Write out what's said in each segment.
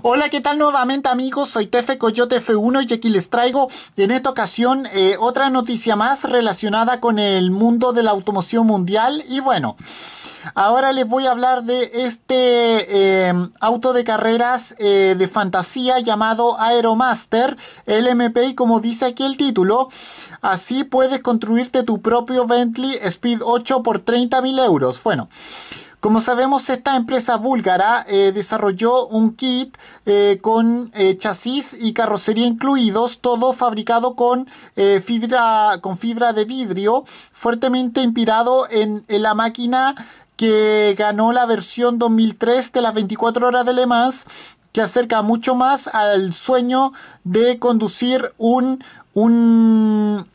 Hola, ¿qué tal nuevamente amigos? Soy Tefe Coyote F1 y aquí les traigo en esta ocasión eh, otra noticia más relacionada con el mundo de la automoción mundial y bueno... Ahora les voy a hablar de este em, auto de carreras eh, de fantasía llamado Aeromaster LMP y como dice aquí el título. Así puedes construirte tu propio Bentley Speed 8 por 30.000 euros. Bueno, como sabemos, esta empresa búlgara eh, desarrolló un kit eh, con eh, chasis y carrocería incluidos, todo fabricado con, fibra, con fibra de vidrio, fuertemente inspirado en, la máquina que ganó la versión 2003 de las 24 horas de Le Mans, que acerca mucho más al sueño de conducir un, un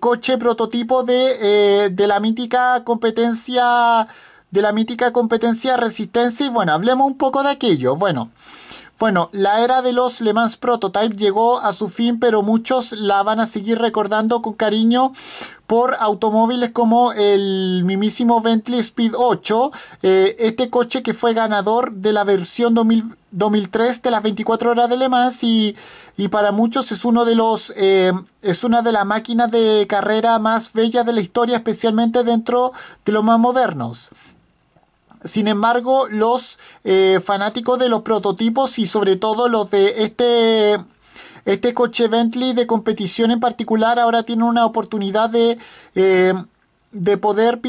coche prototipo de, de la mítica competencia de la mítica competencia Resistencia y bueno, hablemos un poco de aquello. Bueno, bueno, la era de los Le Mans Prototype llegó a su fin, pero muchos la van a seguir recordando con cariño por automóviles como el mimísimo Bentley Speed 8, eh, este coche que fue ganador de la versión 2003 de las 24 horas de Le Mans y, para muchos es uno de los eh, es una de las máquinas de carrera más bellas de la historia, especialmente dentro de los más modernos. Sin embargo, los eh, fanáticos de los prototipos y sobre todo los de este este coche Bentley de competición en particular ahora tienen una oportunidad de, eh, de poder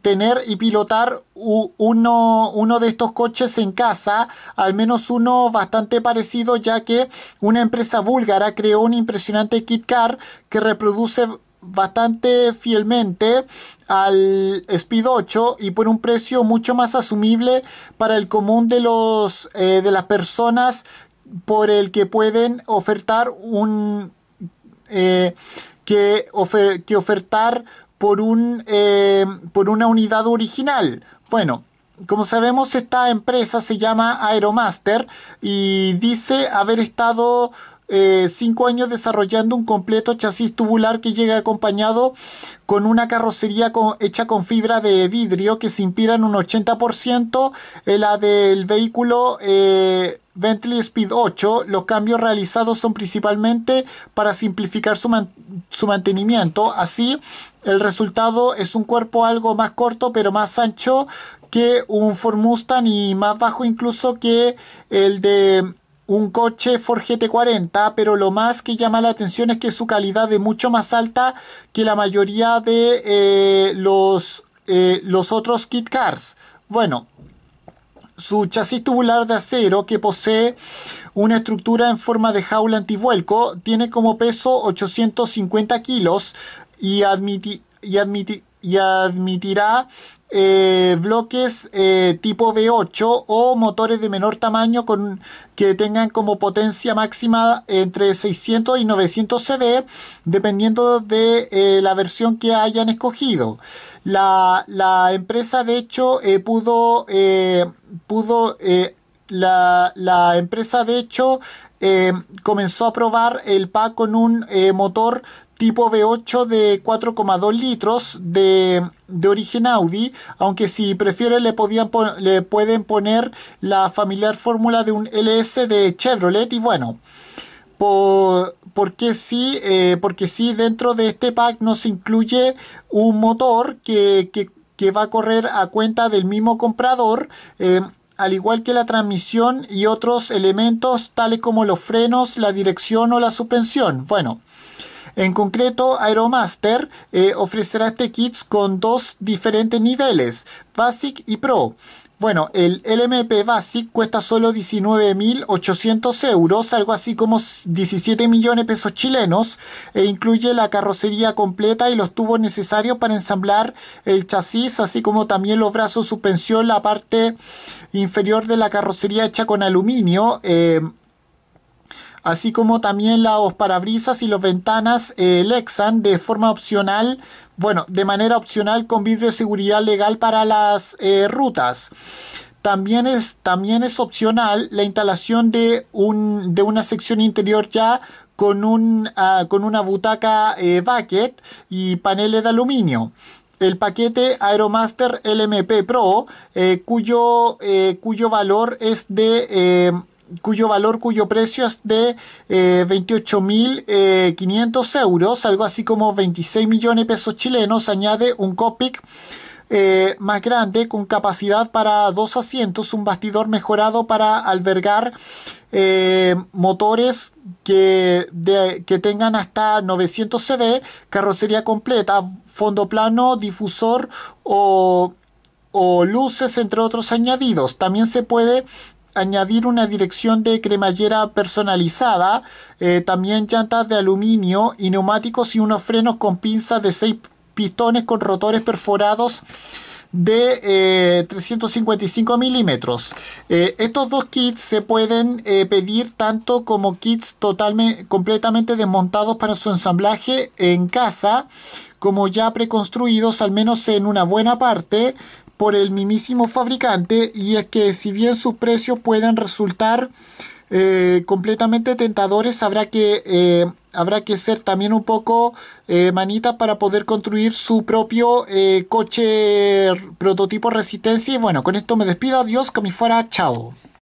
tener y pilotar uno, uno, de estos coches en casa, al menos uno bastante parecido ya que una empresa búlgara creó un impresionante kit car que reproduce bastante fielmente al Speed 8 y por un precio mucho más asumible para el común de, los, eh, de las personas por el que pueden ofertar un eh, que, que, ofertar por un eh, por una unidad original bueno como sabemos, esta empresa se llama Aeromaster y dice haber estado eh, cinco años desarrollando un completo chasis tubular que llega acompañado con una carrocería hecha con fibra de vidrio que se inspira en un 80% en eh, la del vehículo eh, Bentley Speed 8. Los cambios realizados son principalmente para simplificar su, su mantenimiento. Así, el resultado es un cuerpo algo más corto pero más ancho que un Ford Mustang y más bajo incluso que el de un coche Ford GT40, pero lo más que llama la atención es que su calidad es mucho más alta que la mayoría de eh, los, eh, los otros kit cars. Bueno, su chasis tubular de acero que posee una estructura en forma de jaula antivuelco tiene como peso 850 kilos y, y admitirá eh, bloques eh, tipo V8 o motores de menor tamaño con, que tengan como potencia máxima entre 600 y 900 CV, dependiendo de eh, la versión que hayan escogido. La, la empresa, de hecho, eh, pudo, pudo la, empresa de hecho eh, comenzó a probar el pack con un eh, motor tipo V8 de 4,2 litros de, origen Audi, aunque si prefieren le, podían le pueden poner la familiar fórmula de un LS de Chevrolet y bueno. Por, porque sí, eh, porque sí, dentro de este pack nos incluye un motor que, va a correr a cuenta del mismo comprador al igual que la transmisión y otros elementos tales como los frenos, la dirección o la suspensión. Bueno, en concreto, Aeromaster eh, ofrecerá este kit con dos diferentes niveles, Basic y Pro. Bueno, el LMP Basic cuesta solo 19.800 euros, algo así como 17 millones de pesos chilenos, e incluye la carrocería completa y los tubos necesarios para ensamblar el chasis, así como también los brazos suspensión, la parte inferior de la carrocería hecha con aluminio. Eh, así como también los parabrisas y las ventanas eh, Lexan de forma opcional bueno, de manera opcional con vidrio de seguridad legal para las eh, rutas. También es, también es opcional la instalación de, un, de una sección interior ya con, un, ah, con una butaca eh, bucket y paneles de aluminio el paquete Aeromaster LMP Pro, eh, cuyo, cuyo valor es de cuyo valor, cuyo precio es de 28.500 eh, eh, euros, algo así como 26 millones de pesos chilenos, añade un Copic. Eh, más grande con capacidad para dos asientos, un bastidor mejorado para albergar motores que, que tengan hasta 900 CV, carrocería completa, fondo plano, difusor o o luces, entre otros añadidos. También se puede añadir una dirección de cremallera personalizada, eh, también llantas de aluminio y neumáticos y unos frenos con pinzas de 6 pistones con rotores perforados de 355 eh, milímetros. Eh, estos dos kits se pueden pedir tanto como kits totalmente completamente desmontados para su ensamblaje en casa, como ya preconstruidos, al menos en una buena parte, por el mismísimo fabricante y es que si bien sus precios pueden resultar eh, completamente tentadores, habrá que, eh, habrá que ser también un poco eh, manita para poder construir su propio coche prototipo resistencia. Y bueno, con esto me despido. Adiós, que me fuera. Chao.